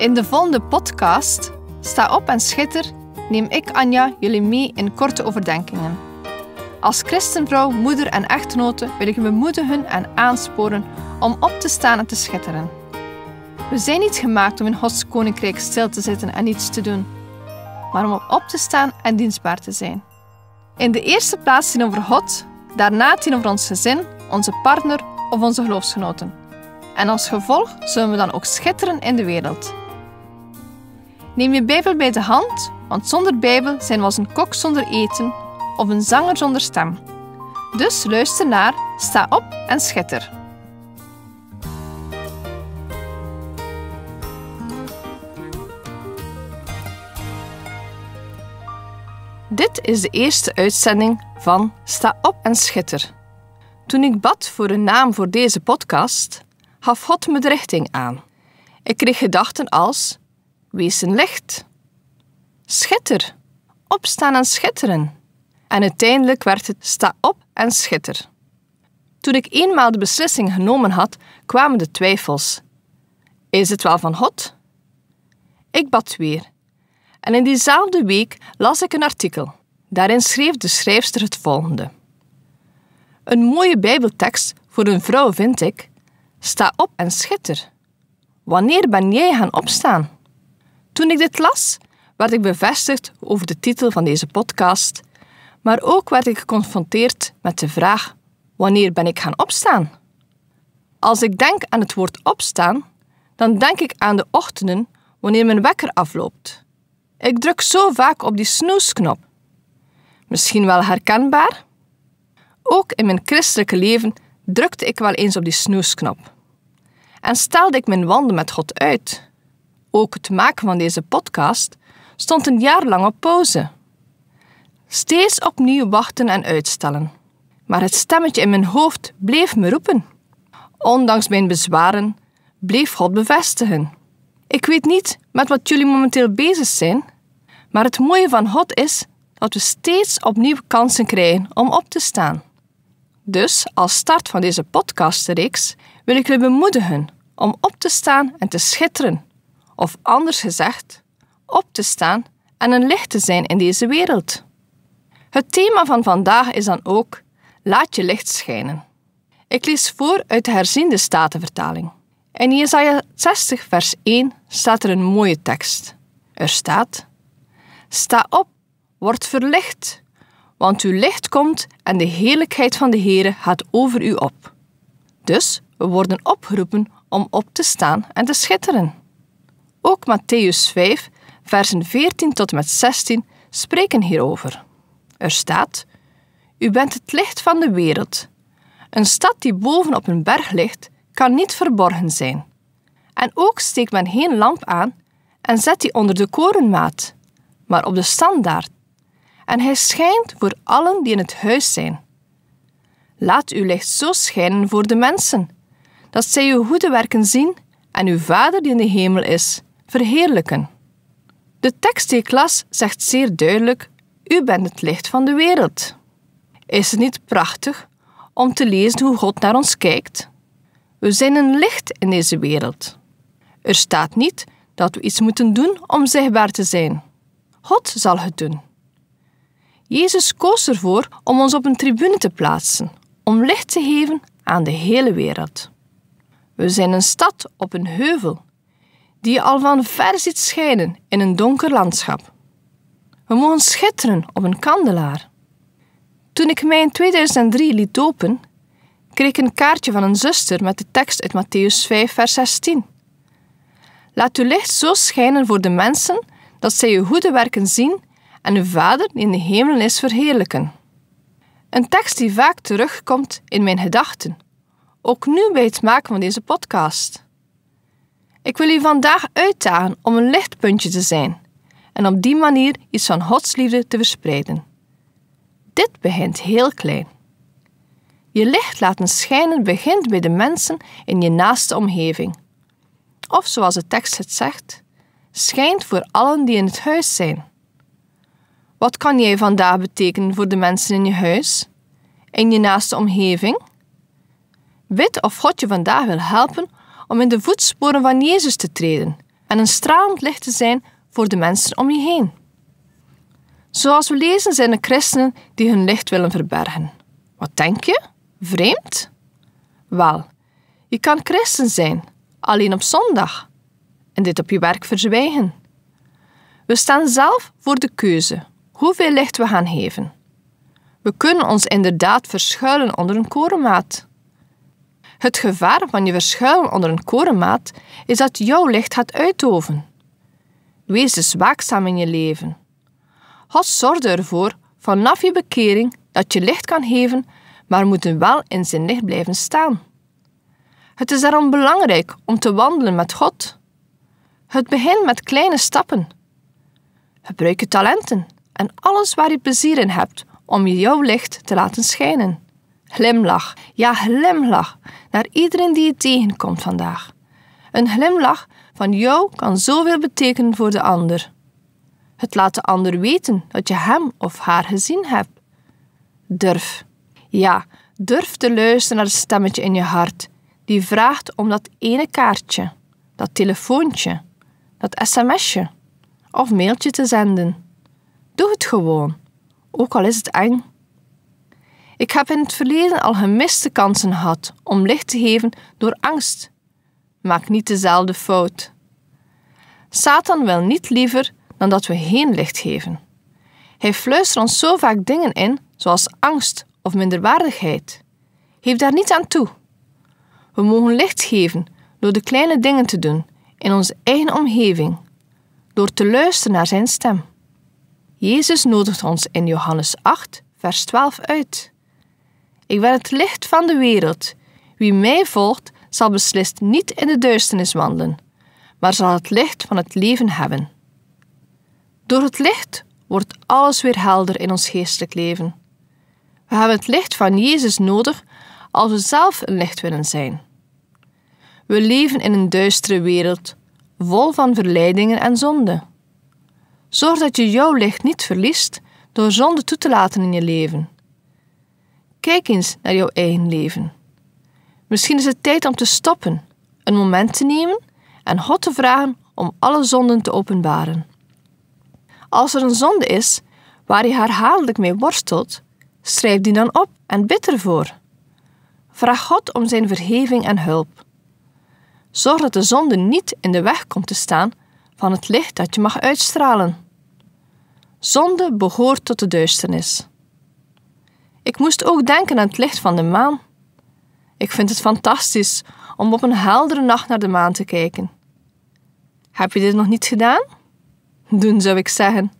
In de volgende podcast, Sta op en schitter, neem ik Anja jullie mee in korte overdenkingen. Als christenvrouw, moeder en echtgenote wil ik u hun en aansporen om op te staan en te schitteren. We zijn niet gemaakt om in Gods koninkrijk stil te zitten en niets te doen, maar om op te staan en dienstbaar te zijn. In de eerste plaats over God, daarna over ons gezin, onze partner of onze geloofsgenoten. En als gevolg zullen we dan ook schitteren in de wereld. Neem je Bijbel bij de hand, want zonder Bijbel zijn we als een kok zonder eten of een zanger zonder stem. Dus luister naar, sta op en schitter. Dit is de eerste uitzending van Sta op en schitter. Toen ik bad voor een naam voor deze podcast, gaf God me de richting aan. Ik kreeg gedachten als Wees een licht. Schitter. Opstaan en schitteren. En uiteindelijk werd het sta op en schitter. Toen ik eenmaal de beslissing genomen had, kwamen de twijfels. Is het wel van God? Ik bad weer. En in diezelfde week las ik een artikel. Daarin schreef de schrijfster het volgende. Een mooie bijbeltekst voor een vrouw vind ik. Sta op en schitter. Wanneer ben jij gaan opstaan? Toen ik dit las, werd ik bevestigd over de titel van deze podcast, maar ook werd ik geconfronteerd met de vraag: wanneer ben ik gaan opstaan? Als ik denk aan het woord opstaan, dan denk ik aan de ochtenden wanneer mijn wekker afloopt. Ik druk zo vaak op die snoesknop. Misschien wel herkenbaar? Ook in mijn christelijke leven drukte ik wel eens op die snoesknop. En stelde ik mijn wanden met God uit ook het maken van deze podcast, stond een jaar lang op pauze. Steeds opnieuw wachten en uitstellen. Maar het stemmetje in mijn hoofd bleef me roepen. Ondanks mijn bezwaren bleef God bevestigen. Ik weet niet met wat jullie momenteel bezig zijn, maar het mooie van God is dat we steeds opnieuw kansen krijgen om op te staan. Dus als start van deze podcastreeks wil ik jullie bemoedigen om op te staan en te schitteren of anders gezegd, op te staan en een licht te zijn in deze wereld. Het thema van vandaag is dan ook: laat je licht schijnen. Ik lees voor uit de herziende statenvertaling. In Jesaja 60, vers 1 staat er een mooie tekst. Er staat: Sta op, word verlicht, want uw licht komt en de heerlijkheid van de Heere gaat over u op. Dus we worden opgeroepen om op te staan en te schitteren. Ook Matthäus 5, versen 14 tot en met 16 spreken hierover. Er staat: U bent het licht van de wereld. Een stad die boven op een berg ligt, kan niet verborgen zijn. En ook steekt men geen lamp aan en zet die onder de korenmaat, maar op de standaard. En hij schijnt voor allen die in het huis zijn. Laat uw licht zo schijnen voor de mensen, dat zij uw goede werken zien en uw Vader die in de hemel is, verheerlijken. De tekst die ik las zegt zeer duidelijk: U bent het licht van de wereld. Is het niet prachtig om te lezen hoe God naar ons kijkt? We zijn een licht in deze wereld. Er staat niet dat we iets moeten doen om zichtbaar te zijn. God zal het doen. Jezus koos ervoor om ons op een tribune te plaatsen, om licht te geven aan de hele wereld. We zijn een stad op een heuvel die je al van ver ziet schijnen in een donker landschap. We mogen schitteren op een kandelaar. Toen ik mij in 2003 liet dopen, kreeg ik een kaartje van een zuster met de tekst uit Matthäus 5, vers 16. Laat uw licht zo schijnen voor de mensen dat zij uw goede werken zien en uw Vader in de hemel is verheerlijken. Een tekst die vaak terugkomt in mijn gedachten, ook nu bij het maken van deze podcast. Ik wil je vandaag uitdagen om een lichtpuntje te zijn en op die manier iets van Gods liefde te verspreiden. Dit begint heel klein. Je licht laten schijnen begint bij de mensen in je naaste omgeving. Of zoals de tekst het zegt, schijnt voor allen die in het huis zijn. Wat kan jij vandaag betekenen voor de mensen in je huis, in je naaste omgeving? Wit of God je vandaag wil helpen om in de voetsporen van Jezus te treden en een stralend licht te zijn voor de mensen om je heen. Zoals we lezen zijn er christenen die hun licht willen verbergen. Wat denk je? Vreemd? Wel, je kan christen zijn, alleen op zondag, en dit op je werk verzwijgen. We staan zelf voor de keuze hoeveel licht we gaan geven. We kunnen ons inderdaad verschuilen onder een korenmaat het gevaar van je verschuilen onder een korenmaat is dat jouw licht gaat uitdoven. Wees dus waakzaam in je leven. God zorgde ervoor vanaf je bekering dat je licht kan geven, maar moet wel in zijn licht blijven staan. Het is daarom belangrijk om te wandelen met God. Het begint met kleine stappen. Gebruik je talenten en alles waar je plezier in hebt om jouw licht te laten schijnen. Glimlach, ja glimlach, naar iedereen die je tegenkomt vandaag. Een glimlach van jou kan zoveel betekenen voor de ander. Het laat de ander weten dat je hem of haar gezien hebt. Durf. Ja, durf te luisteren naar het stemmetje in je hart die vraagt om dat ene kaartje, dat telefoontje, dat sms'je of mailtje te zenden. Doe het gewoon, ook al is het eng. Ik heb in het verleden al gemiste kansen gehad om licht te geven door angst. Maak niet dezelfde fout. Satan wil niet liever dan dat we geen licht geven. Hij fluistert ons zo vaak dingen in, zoals angst of minderwaardigheid. Geef daar niet aan toe. We mogen licht geven door de kleine dingen te doen in onze eigen omgeving, door te luisteren naar zijn stem. Jezus nodigt ons in Johannes 8, vers 12 uit. Ik ben het licht van de wereld. Wie mij volgt, zal beslist niet in de duisternis wandelen, maar zal het licht van het leven hebben. Door het licht wordt alles weer helder in ons geestelijk leven. We hebben het licht van Jezus nodig als we zelf een licht willen zijn. We leven in een duistere wereld, vol van verleidingen en zonde. Zorg dat je jouw licht niet verliest door zonde toe te laten in je leven. Kijk eens naar jouw eigen leven. Misschien is het tijd om te stoppen, een moment te nemen en God te vragen om alle zonden te openbaren. Als er een zonde is waar je herhaaldelijk mee worstelt, schrijf die dan op en bid ervoor. Vraag God om zijn vergeving en hulp. Zorg dat de zonde niet in de weg komt te staan van het licht dat je mag uitstralen. Zonde behoort tot de duisternis moest ook denken aan het licht van de maan. Ik vind het fantastisch om op een heldere nacht naar de maan te kijken. Heb je dit nog niet gedaan? Doen zou ik zeggen.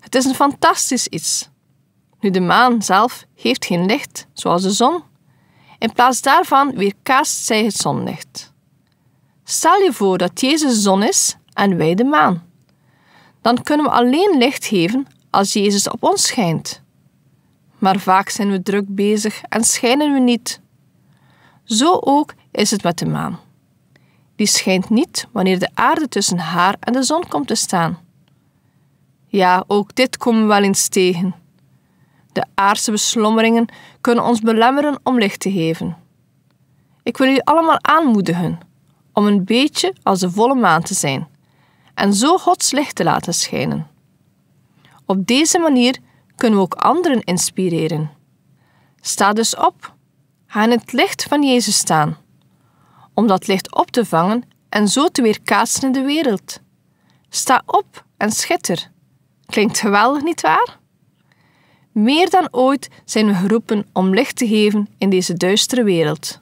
Het is een fantastisch iets. Nu, de maan zelf heeft geen licht, zoals de zon. In plaats daarvan weerkaatst zij het zonlicht. Stel je voor dat Jezus zon is en wij de maan. Dan kunnen we alleen licht geven als Jezus op ons schijnt maar vaak zijn we druk bezig en schijnen we niet. Zo ook is het met de maan. Die schijnt niet wanneer de aarde tussen haar en de zon komt te staan. Ja, ook dit komen we wel eens tegen. De aardse beslommeringen kunnen ons belemmeren om licht te geven. Ik wil u allemaal aanmoedigen om een beetje als de volle maan te zijn en zo Gods licht te laten schijnen. Op deze manier kunnen we ook anderen inspireren. Sta dus op. Ga in het licht van Jezus staan. Om dat licht op te vangen en zo te weerkaatsen in de wereld. Sta op en schitter. Klinkt geweldig, nietwaar? Meer dan ooit zijn we geroepen om licht te geven in deze duistere wereld.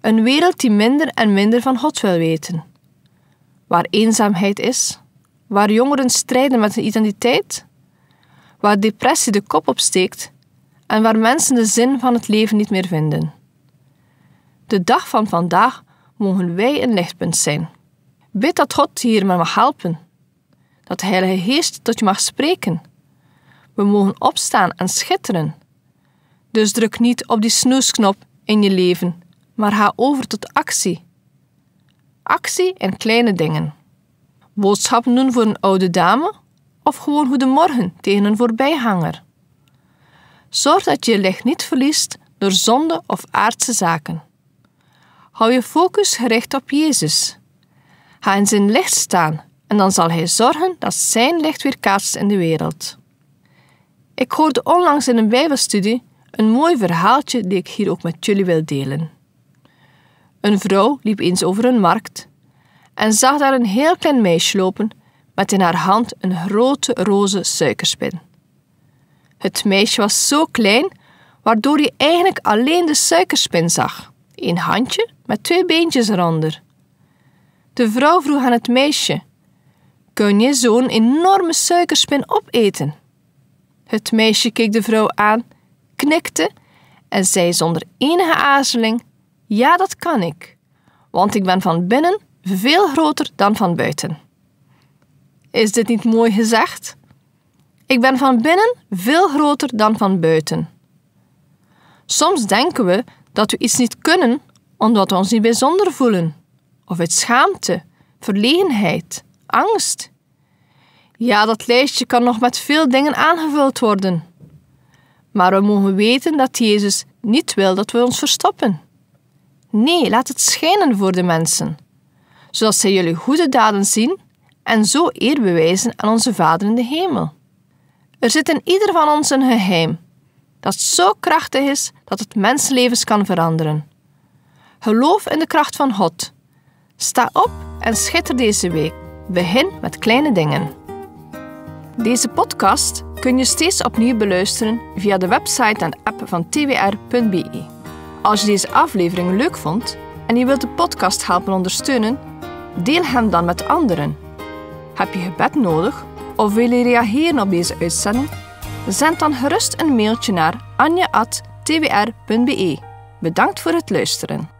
Een wereld die minder en minder van God wil weten. Waar eenzaamheid is, waar jongeren strijden met hun identiteit, waar depressie de kop opsteekt en waar mensen de zin van het leven niet meer vinden. De dag van vandaag mogen wij een lichtpunt zijn. Bid dat God hier hiermee mag helpen. Dat de Heilige Geest tot je mag spreken. We mogen opstaan en schitteren. Dus druk niet op die snoesknop in je leven, maar ga over tot actie. Actie en kleine dingen. Boodschappen doen voor een oude dame of gewoon goedemorgen tegen een voorbijhanger. Zorg dat je je licht niet verliest door zonde of aardse zaken. Hou je focus gericht op Jezus. Ga in zijn licht staan en dan zal hij zorgen dat zijn licht weer kaatst in de wereld. Ik hoorde onlangs in een Bijbelstudie een mooi verhaaltje die ik hier ook met jullie wil delen. Een vrouw liep eens over een markt en zag daar een heel klein meisje lopen met in haar hand een grote roze suikerspin. Het meisje was zo klein, waardoor hij eigenlijk alleen de suikerspin zag, een handje met twee beentjes eronder. De vrouw vroeg aan het meisje: Kun je zo'n enorme suikerspin opeten? Het meisje keek de vrouw aan, knikte en zei zonder enige aarzeling: Ja, dat kan ik, want ik ben van binnen veel groter dan van buiten. Is dit niet mooi gezegd? Ik ben van binnen veel groter dan van buiten. Soms denken we dat we iets niet kunnen omdat we ons niet bijzonder voelen, of uit schaamte, verlegenheid, angst. Ja, dat lijstje kan nog met veel dingen aangevuld worden. Maar we mogen weten dat Jezus niet wil dat we ons verstoppen. Nee, laat het schijnen voor de mensen, zodat zij jullie goede daden zien en zo eer bewijzen aan onze Vader in de hemel. Er zit in ieder van ons een geheim dat zo krachtig is dat het mensenlevens kan veranderen. Geloof in de kracht van God. Sta op en schitter deze week. Begin met kleine dingen. Deze podcast kun je steeds opnieuw beluisteren via de website en app van twr.be. Als je deze aflevering leuk vond en je wilt de podcast helpen ondersteunen, deel hem dan met anderen. Heb je gebed nodig of wil je reageren op deze uitzending? Zend dan gerust een mailtje naar anja.twr.be. Bedankt voor het luisteren.